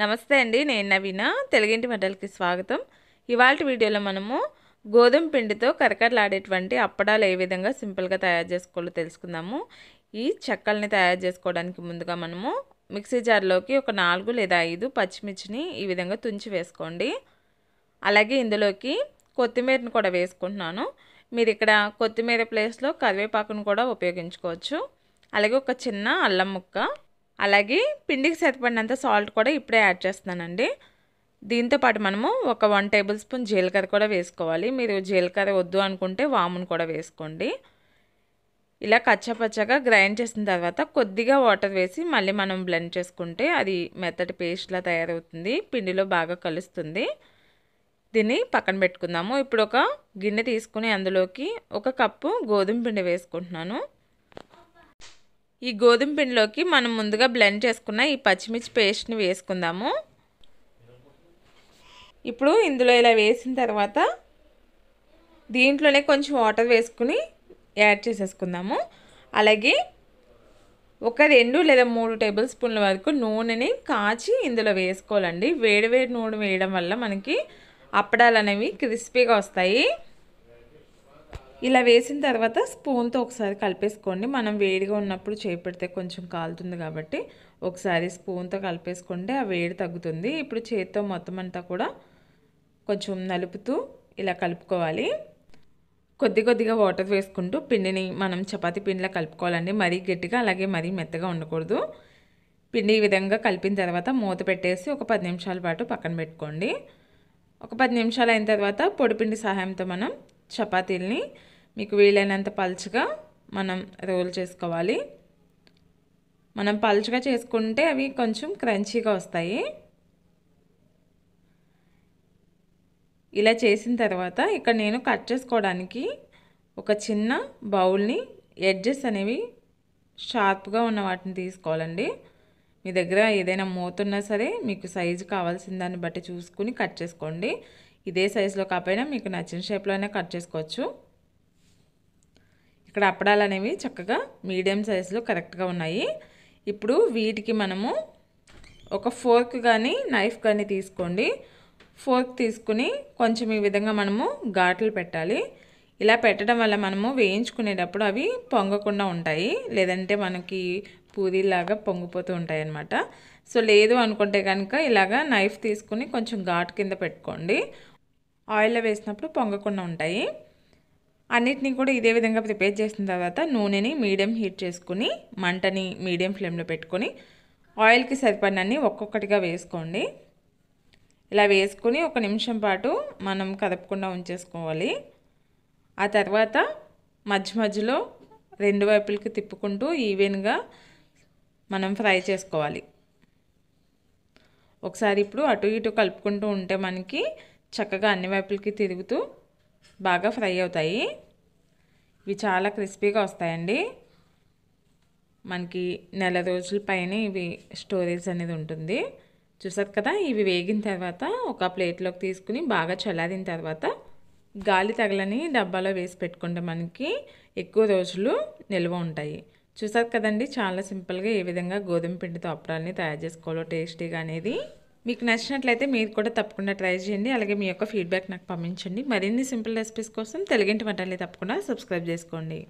నమస్తే అండి నేను నవీన తెలుగింటి వంటలకి స్వాగతం ఇవాళ వీడియోలో మనము గోధుమ పిండితో కరకరలాడేటువంటి అప్పడాలు ఏ విధంగా సింపుల్గా తయారు చేసుకోవాలో తెలుసుకుందాము ఈ చెక్కల్ని తయారు చేసుకోవడానికి ముందుగా మనము మిక్సీ జార్లోకి ఒక నాలుగు లేదా ఐదు పచ్చిమిర్చిని ఈ విధంగా తుంచి వేసుకోండి అలాగే ఇందులోకి కొత్తిమీరను కూడా వేసుకుంటున్నాను మీరు ఇక్కడ కొత్తిమీర ప్లేస్లో కరివేపాకును కూడా ఉపయోగించుకోవచ్చు అలాగే ఒక చిన్న అల్లం ముక్క అలాగే పిండికి సరిపడినంత సాల్ట్ కూడా ఇప్పుడే యాడ్ చేస్తున్నానండి దీంతోపాటు మనము ఒక వన్ టేబుల్ స్పూన్ జీలకర్ర కూడా వేసుకోవాలి మీరు జీలకర్ర వద్దు అనుకుంటే వామును కూడా వేసుకోండి ఇలా కచ్చపచ్చగా గ్రైండ్ చేసిన తర్వాత కొద్దిగా వాటర్ వేసి మళ్ళీ మనం బ్లెండ్ చేసుకుంటే అది మెత్తటి పేస్ట్లా తయారవుతుంది పిండిలో బాగా కలుస్తుంది దీన్ని పక్కన పెట్టుకుందాము ఇప్పుడు ఒక గిన్నె తీసుకుని అందులోకి ఒక కప్పు గోధుమ పిండి వేసుకుంటున్నాను ఈ గోధుమ పిండిలోకి మనం ముందుగా బ్లెండ్ చేసుకున్న ఈ పచ్చిమిర్చి పేస్ట్ని వేసుకుందాము ఇప్పుడు ఇందులో ఇలా వేసిన తర్వాత దీంట్లోనే కొంచెం వాటర్ వేసుకుని యాడ్ చేసేసుకుందాము అలాగే ఒక రెండు లేదా మూడు టేబుల్ స్పూన్ల వరకు నూనెని కాచి ఇందులో వేసుకోవాలండి వేడివేడి నూనె వేయడం వల్ల మనకి అప్పడాలు అనేవి క్రిస్పీగా వస్తాయి ఇలా వేసిన తర్వాత స్పూన్తో ఒకసారి కలిపేసుకోండి మనం వేడిగా ఉన్నప్పుడు చేపెడితే కొంచెం కాలుతుంది కాబట్టి ఒకసారి స్పూన్తో కలిపేసుకుంటే ఆ వేడి తగ్గుతుంది ఇప్పుడు చేతితో మొత్తం అంతా కూడా కొంచెం నలుపుతూ ఇలా కలుపుకోవాలి కొద్ది కొద్దిగా వాటర్ వేసుకుంటూ పిండిని మనం చపాతీ పిండిలా కలుపుకోవాలండి మరీ గట్టిగా అలాగే మరీ మెత్తగా ఉండకూడదు పిండి ఈ విధంగా కలిపిన తర్వాత మూత పెట్టేసి ఒక పది నిమిషాల పాటు పక్కన పెట్టుకోండి ఒక పది నిమిషాలు అయిన తర్వాత పొడిపిండి సహాయంతో మనం చపాతీల్ని మీకు వీలైనంత పలుచగా మనం రోల్ చేసుకోవాలి మనం పలుచగా చేసుకుంటే అవి కొంచెం క్రంచీగా వస్తాయి ఇలా చేసిన తర్వాత ఇక్కడ నేను కట్ చేసుకోవడానికి ఒక చిన్న బౌల్ని ఎడ్జెస్ అనేవి షార్ప్గా ఉన్న వాటిని తీసుకోవాలండి మీ దగ్గర ఏదైనా మూతున్నా సరే మీకు సైజు కావాల్సిన దాన్ని బట్టి చూసుకుని కట్ చేసుకోండి ఇదే సైజులో కాకపోయినా మీకు నచ్చిన షేప్లో అయినా కట్ చేసుకోవచ్చు ఇక్కడ అప్పడాలు అనేవి చక్కగా మీడియం సైజులో కరెక్ట్గా ఉన్నాయి ఇప్పుడు వీటికి మనము ఒక ఫోర్క్ కానీ నైఫ్ కానీ తీసుకోండి ఫోర్క్ తీసుకుని కొంచెం ఈ విధంగా మనము ఘాట్లు పెట్టాలి ఇలా పెట్టడం వల్ల మనము వేయించుకునేటప్పుడు అవి పొంగకుండా ఉంటాయి లేదంటే మనకి పూరీలాగా పొంగిపోతూ ఉంటాయి అన్నమాట సో లేదు అనుకుంటే కనుక ఇలాగ నైఫ్ తీసుకుని కొంచెం ఘాట్ కింద పెట్టుకోండి ఆయిల్లో వేసినప్పుడు పొంగకుండా ఉంటాయి అన్నిటినీ కూడా ఇదే విధంగా ప్రిపేర్ చేసిన తర్వాత నూనెని మీడియం హీట్ చేసుకుని మంటని మీడియం ఫ్లేమ్లో పెట్టుకొని ఆయిల్కి సరిపడినన్ని ఒక్కొక్కటిగా వేసుకోండి ఇలా వేసుకుని ఒక నిమిషం పాటు మనం కదపకుండా ఉంచేసుకోవాలి ఆ తర్వాత మధ్య మధ్యలో రెండు వైపులకి తిప్పుకుంటూ ఈవెన్గా మనం ఫ్రై చేసుకోవాలి ఒకసారి ఇప్పుడు అటు ఇటు కలుపుకుంటూ ఉంటే మనకి చక్కగా అన్ని వైపులకి తిరుగుతూ బాగా ఫ్రై అవుతాయి ఇవి చాలా క్రిస్పీగా వస్తాయండి మనకి నెల రోజుల పైన ఇవి స్టోరేజ్ అనేది ఉంటుంది చూసారు కదా ఇవి వేగిన తర్వాత ఒక ప్లేట్లోకి తీసుకుని బాగా చల్లారిన తర్వాత గాలి తగలని డబ్బాలో వేసి పెట్టుకుంటే మనకి ఎక్కువ రోజులు నిల్వ ఉంటాయి చూసారు కదండి చాలా సింపుల్గా ఏ విధంగా గోధుమ పిండితో అప్పడాలని తయారు చేసుకోవాలో టేస్టీగా అనేది మీకు నచ్చినట్లయితే మీరు కూడా తప్పకుండా ట్రై చేయండి అలాగే మీ యొక్క ఫీడ్బ్యాక్ నాకు పంపించండి మరిన్ని సింపుల్ రెసిపీస్ కోసం తెలుగింటి వంటలే తప్పకుండా సబ్స్క్రైబ్ చేసుకోండి